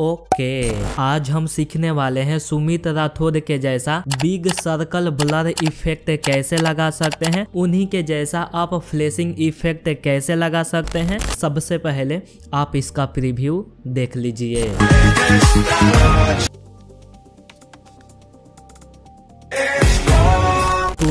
okay आज हम सीखने वाले हैं सुमित राठौर के जैसा बिग सर्कल ब्लर इफेक्ट कैसे लगा सकते हैं उन्हीं के जैसा आप फ्लैशिंग इफेक्ट कैसे लगा सकते हैं सबसे पहले आप इसका प्रीव्यू देख लीजिए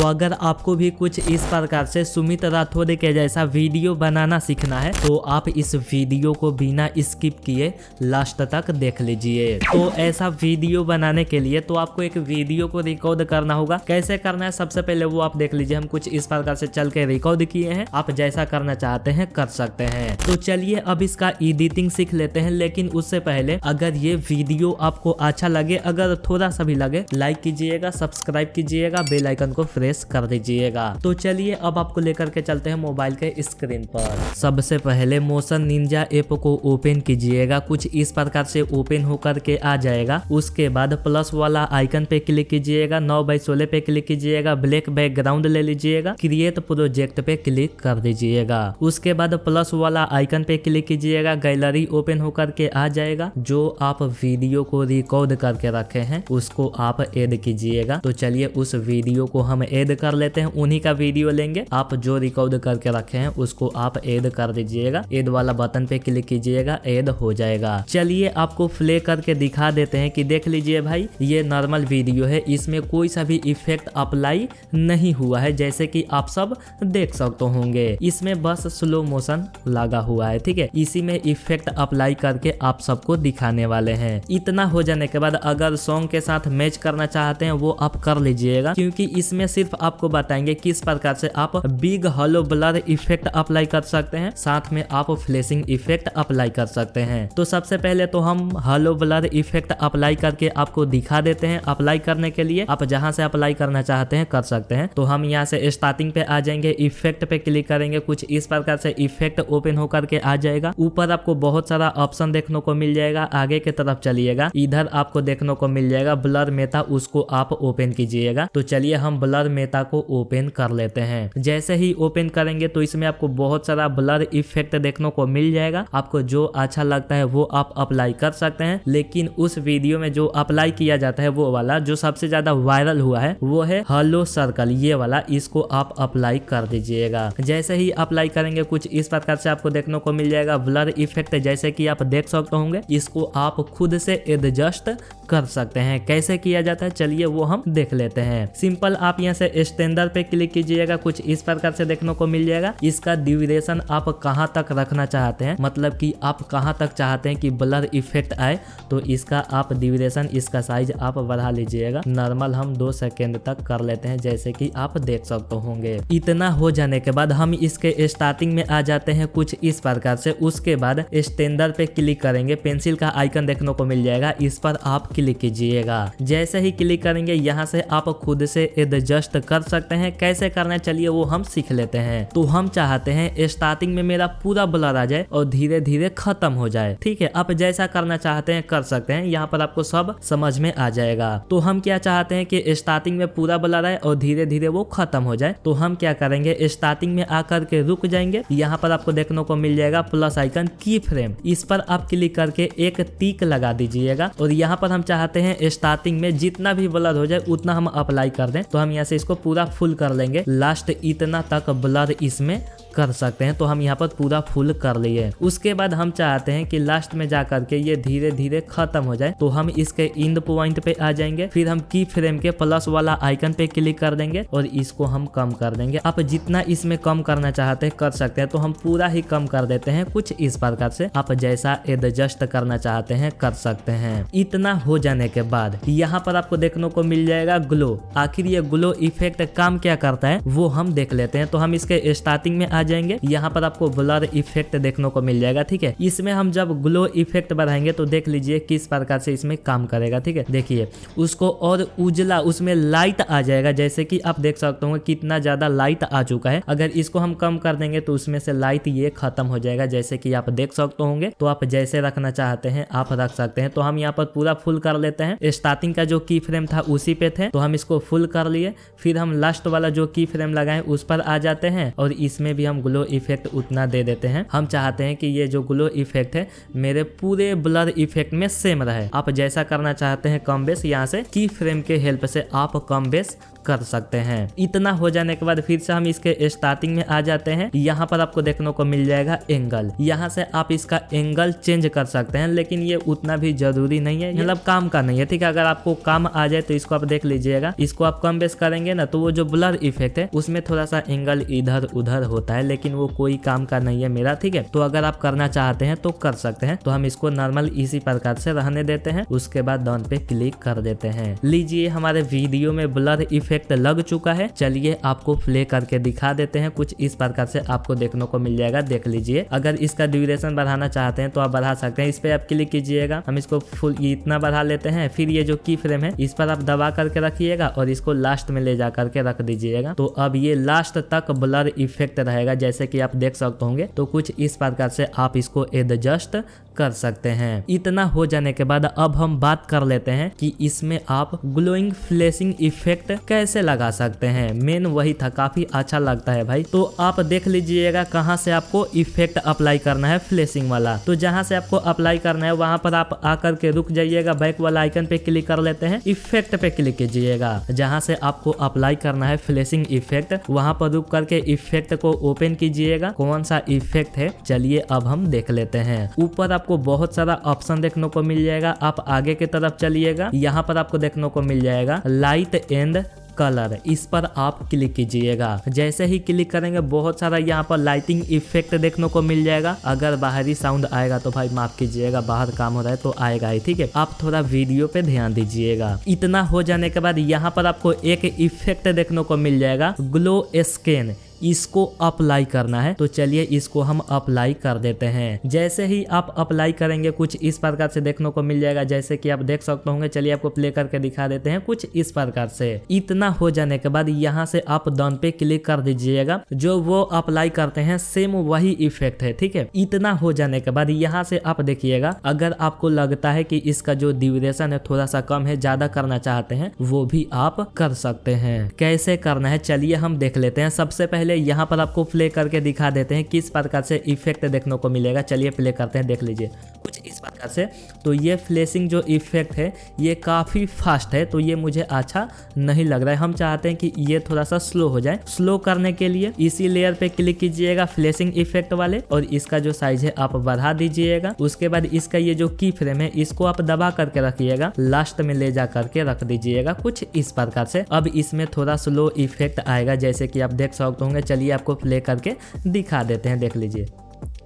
अगर आपको भी कुछ इस प्रकार से सुमित राठौर के जैसा वीडियो बनाना सीखना है तो आप इस वीडियो को बिना स्किप किए लास्ट तक देख लीजिए तो ऐसा वीडियो बनाने के लिए तो आपको एक वीडियो को रिकॉर्ड करना होगा कैसे करना है सबसे पहले वो आप देख लीजिए हम कुछ इस प्रकार से चल के रिकॉर्ड किए हैं आप जैसा करना चाहते हैं कर सकते हैं तो चलिए अब इसका एडिटिंग सीख लेते हैं लेकिन उससे पहले अगर ये वीडियो आपको अच्छा लगे अगर थोड़ा सा भी लगे लाइक कीजिएगा सब्सक्राइब कीजिएगा बेलाइकन को फ्रेस प्रेस कर दीजिएगा तो चलिए अब आपको लेकर के चलते हैं मोबाइल के स्क्रीन पर सबसे पहले मोशन निंजा ऐप को ओपन कीजिएगा कुछ इस प्रकार से ओपन होकर के आ जाएगा उसके बाद प्लस वाला आइकन पे क्लिक कीजिएगा नौ बाई सोलह पे क्लिक कीजिएगा ब्लैक बैकग्राउंड ले लीजिएगा क्रिएट प्रोजेक्ट पे क्लिक कर दीजिएगा उसके बाद प्लस वाला आइकन पे क्लिक कीजिएगा गैलरी ओपन होकर के आ जाएगा जो आप वीडियो को रिकॉर्ड करके रखे हैं उसको आप एड कीजिएगा तो चलिए उस वीडियो को हम एड एड कर लेते हैं उन्हीं का वीडियो लेंगे आप जो रिकॉर्ड करके रखे हैं उसको आप एड कर दीजिएगा एड वाला बटन पे क्लिक कीजिएगा एड हो जाएगा चलिए आपको प्ले करके दिखा देते हैं कि देख लीजिए भाई ये नॉर्मल वीडियो है इसमें कोई सा भी इफेक्ट अप्लाई नहीं हुआ है जैसे कि आप सब देख सकते होंगे इसमें बस स्लो मोशन लगा हुआ है ठीक है इसी में इफेक्ट अप्लाई करके आप सबको दिखाने वाले हैं इतना हो जाने के बाद अगर सॉन्ग के साथ मैच करना चाहते हैं वो आप कर लीजिएगा क्योंकि इसमें सिर्फ आपको बताएंगे किस प्रकार से आप big halo blur effect apply कर सकते हैं साथ में आप फ्लैशिंग इफेक्ट अप्लाई कर सकते हैं तो सबसे पहले तो हम हॉलो ब्लर इफेक्ट अप्लाई करके आपको दिखा देते हैं अप्लाई करने के लिए आप जहां से अप्लाई करना चाहते हैं कर सकते हैं तो हम यहाँ से स्टार्टिंग पे आ जाएंगे इफेक्ट पे क्लिक करेंगे कुछ इस प्रकार से इफेक्ट ओपन होकर के आ जाएगा ऊपर आपको बहुत सारा ऑप्शन देखने को मिल जाएगा आगे की तरफ चलिएगा इधर आपको देखने को मिल जाएगा ब्लर मेथा उसको आप ओपन कीजिएगा तो चलिए हम ब्लर मेथा डेटा को ओपन कर लेते हैं जैसे ही ओपन करेंगे तो इसमें आपको बहुत सारा ब्लर इफेक्ट देखने को मिल जाएगा आपको जो अच्छा लगता है वो आप अप्लाई कर सकते हैं लेकिन उस वीडियो में जो अप्लाई किया जाता है वो वाला जो सबसे ज्यादा वायरल हुआ है वो है हलो सर्कल ये वाला इसको आप अप्लाई कर दीजिएगा जैसे ही अप्लाई करेंगे कुछ इस प्रकार से आपको देखने को मिल जाएगा ब्लर इफेक्ट जैसे कि आप देख सकते होंगे इसको आप खुद से एडजस्ट कर सकते हैं कैसे किया जाता है चलिए वो हम देख लेते हैं सिंपल आप यहाँ से स्टैंडर्ड पे क्लिक कीजिएगा कुछ इस प्रकार से देखने को मिल जाएगा इसका ड्यूरेशन आप कहाँ तक रखना चाहते हैं मतलब कि आप कहाँ तक चाहते हैं कि ब्लर इफेक्ट आए तो इसका आप ड्यूरेशन इसका साइज आप बढ़ा लीजिएगा नॉर्मल हम दो सेकेंड तक कर लेते हैं जैसे की आप देख सकते होंगे इतना हो जाने के बाद हम इसके स्टार्टिंग में आ जाते हैं कुछ इस प्रकार से उसके बाद स्टैंडर्ड पे क्लिक करेंगे पेंसिल का आइकन देखने को मिल जाएगा इस पर आप क्लिक कीजिएगा जैसे ही क्लिक करेंगे यहाँ से आप खुद से एडजस्ट कर सकते हैं कैसे करना चलिए वो हम सीख लेते हैं तो हम चाहते हैं स्टार्टिंग में मेरा पूरा ब्लर आ जाए और धीरे धीरे खत्म हो जाए ठीक है आप जैसा करना चाहते हैं कर सकते हैं यहाँ पर आपको सब समझ में आ जाएगा तो हम क्या चाहते हैं कि स्टार्टिंग में पूरा ब्लर आए और धीरे धीरे वो खत्म हो जाए तो हम क्या करेंगे स्टार्टिंग में आकर के रुक जाएंगे यहाँ पर आपको देखने को मिल जाएगा प्लस आइकन की फ्रेम इस पर आप क्लिक करके एक टीक लगा दीजिएगा और यहाँ पर हम चाहते हैं स्टार्टिंग में जितना भी ब्लर हो जाए उतना हम अप्लाई कर दें तो हम यहाँ से इसको पूरा फुल कर लेंगे लास्ट इतना तक ब्लर इसमें कर सकते हैं तो हम यहाँ पर पूरा फुल कर लिए उसके बाद हम चाहते हैं कि लास्ट में जा करके ये धीरे धीरे खत्म हो जाए तो हम इसके इंड पॉइंट पे आ जाएंगे फिर हम की फ्रेम के प्लस वाला आइकन पे क्लिक कर देंगे और इसको हम कम कर देंगे आप जितना इसमें कम करना चाहते हैं कर सकते हैं तो हम पूरा ही कम कर देते हैं कुछ इस प्रकार से आप जैसा एडजस्ट करना चाहते हैं कर सकते हैं इतना हो जाने के बाद यहाँ पर आपको देखने को मिल जाएगा ग्लो आखिर ये ग्लो इफेक्ट काम क्या करता है वो हम देख लेते हैं तो हम इसके स्टार्टिंग में आ जाएंगे यहाँ पर आपको ब्लर इफेक्ट देखने को मिल जाएगा ठीक है इसमें हम जब ग्लो इफेक्ट बढ़ाएंगे तो देख लीजिए किस प्रकार से इसमें काम करेगा ठीक है देखिए उसको और उजला उसमें लाइट आ जाएगा जैसे कि आप देख सकते हो कितना ज्यादा लाइट आ चुका है अगर इसको हम कम कर देंगे तो उसमें से लाइट ये खत्म हो जाएगा जैसे कि आप देख सकते होंगे तो आप जैसे रखना चाहते हैं आप रख सकते हैं तो हम यहाँ पर पूरा फुल कर लेते हैं स्टार्टिंग का जो की फ्रेम था उसी पे थे तो हम इसको फुल कर लिए फिर हम लास्ट वाला जो की फ्रेम लगाए उस पर आ जाते हैं और इसमें भी हम हम ग्लो इफेक्ट उतना दे देते हैं हम चाहते हैं कि ये जो ग्लो इफेक्ट है मेरे पूरे ब्लर इफेक्ट में सेम रहे आप जैसा करना चाहते हैं कम बेस यहाँ से की फ्रेम के हेल्प से आप कम बेस कर सकते हैं इतना हो जाने के बाद फिर से हम इसके स्टार्टिंग में आ जाते हैं यहाँ पर आपको देखने को मिल जाएगा एंगल यहाँ से आप इसका एंगल चेंज कर सकते हैं लेकिन ये उतना भी जरूरी नहीं है मतलब काम का नहीं है ठीक है अगर आपको काम आ जाए तो इसको आप देख लीजिएगा इसको आप कम बेस करेंगे ना तो वो जो ब्लर इफेक्ट है उसमें थोड़ा सा एंगल इधर उधर होता है लेकिन वो कोई काम का नहीं है मेरा ठीक है तो अगर आप करना चाहते हैं तो कर सकते हैं तो हम इसको नॉर्मल इसी प्रकार से रहने देते हैं उसके बाद डॉन पे क्लिक कर देते हैं लीजिए हमारे वीडियो में ब्लर इफेक्ट इफेक्ट लग चुका है चलिए आपको प्ले करके दिखा देते हैं कुछ इस प्रकार से आपको देखने को मिल जाएगा देख लीजिए अगर इसका ड्यूरेशन बढ़ाना चाहते हैं तो आप बढ़ा सकते हैं इस पर आप क्लिक कीजिएगा हम इसको फुल इतना बढ़ा लेते हैं फिर ये जो की फ्रेम है इस पर आप दबा करके रखिएगा और इसको लास्ट में ले जा करके रख दीजिएगा तो अब ये लास्ट तक ब्लर इफेक्ट रहेगा जैसे कि आप देख सकते होंगे तो कुछ इस प्रकार से आप इसको एडजस्ट कर सकते हैं इतना हो जाने के बाद अब हम बात कर लेते हैं कि इसमें आप ग्लोइंग फ्लैशिंग इफेक्ट कैसे लगा सकते हैं मेन वही था काफी अच्छा लगता है भाई तो आप देख लीजिएगा कहाँ से आपको इफेक्ट अप्लाई करना है फ्लैशिंग वाला तो जहाँ से आपको अप्लाई करना है वहाँ पर आप आकर के रुक जाइएगा बैक वाला आइकन पे क्लिक कर लेते हैं इफेक्ट पे क्लिक कीजिएगा जहाँ से आपको अप्लाई करना है फ्लेशिंग इफेक्ट वहाँ पर रुक करके इफेक्ट को ओपन कीजिएगा कौन सा इफेक्ट है चलिए अब हम देख लेते हैं ऊपर आप आपको बहुत सारा ऑप्शन देखने को मिल जाएगा आप आगे की तरफ चलिएगा यहाँ पर आपको देखने को मिल जाएगा लाइट एंड कलर इस पर आप क्लिक कीजिएगा जैसे ही क्लिक करेंगे बहुत सारा यहाँ पर लाइटिंग इफेक्ट देखने को मिल जाएगा अगर बाहरी साउंड आएगा तो भाई माफ कीजिएगा बाहर काम हो रहा है तो आएगा ही ठीक है आप थोड़ा वीडियो पे ध्यान दीजिएगा इतना हो जाने के बाद यहाँ पर आपको एक इफेक्ट देखने को मिल जाएगा ग्लो स्कैन इसको अप्लाई करना है तो चलिए इसको हम अप्लाई कर देते हैं जैसे ही आप अप्लाई करेंगे कुछ इस प्रकार से देखने को मिल जाएगा जैसे कि आप देख सकते होंगे चलिए आपको प्ले करके दिखा देते हैं कुछ इस प्रकार से इतना हो जाने के बाद यहाँ से आप डन पे क्लिक कर दीजिएगा जो वो अप्लाई करते हैं सेम वही इफेक्ट है ठीक है इतना हो जाने के बाद यहाँ से आप देखिएगा अगर आपको लगता है की इसका जो ड्यूरेशन है थोड़ा सा कम है ज्यादा करना चाहते हैं वो भी आप कर सकते हैं कैसे करना है चलिए हम देख लेते हैं सबसे पहले पहले यहाँ पर आपको प्ले करके दिखा देते हैं किस प्रकार से इफेक्ट देखने को मिलेगा चलिए प्ले करते हैं देख लीजिए कुछ इस प्रकार से तो ये फ्लेसिंग जो इफेक्ट है ये काफ़ी फास्ट है तो ये मुझे अच्छा नहीं लग रहा है हम चाहते हैं कि ये थोड़ा सा स्लो हो जाए स्लो करने के लिए इसी लेयर पे क्लिक कीजिएगा फ्लैशिंग इफेक्ट वाले और इसका जो साइज है आप बढ़ा दीजिएगा उसके बाद इसका ये जो की फ्रेम है इसको आप दबा करके रखिएगा लास्ट में ले जा करके रख दीजिएगा कुछ इस प्रकार से अब इसमें थोड़ा स्लो इफेक्ट आएगा जैसे कि आप देख सकते होंगे में चलिए आपको प्ले करके दिखा देते हैं देख लीजिए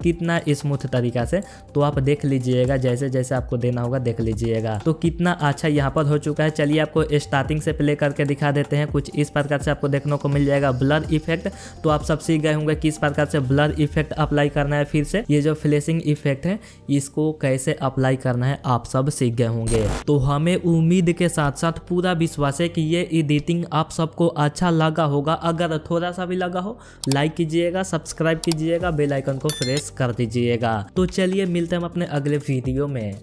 कितना स्मूथ तरीका से तो आप देख लीजिएगा जैसे जैसे आपको देना होगा देख लीजिएगा तो कितना अच्छा यहाँ पर हो चुका है चलिए आपको स्टार्टिंग से प्ले करके दिखा देते हैं कुछ इस प्रकार से आपको देखने को मिल जाएगा ब्लर इफेक्ट तो आप सब सीख गए होंगे किस प्रकार से ब्लर इफेक्ट अप्लाई करना है फिर से ये जो फ्लेशिंग इफेक्ट है इसको कैसे अप्लाई करना है आप सब सीख गए होंगे तो हमें उम्मीद के साथ साथ पूरा विश्वास है कि ये एडिटिंग आप सबको अच्छा लगा होगा अगर थोड़ा सा भी लगा हो लाइक कीजिएगा सब्सक्राइब कीजिएगा बेलाइकन को प्रेस कर दीजिएगा तो चलिए मिलते हैं हम अपने अगले वीडियो में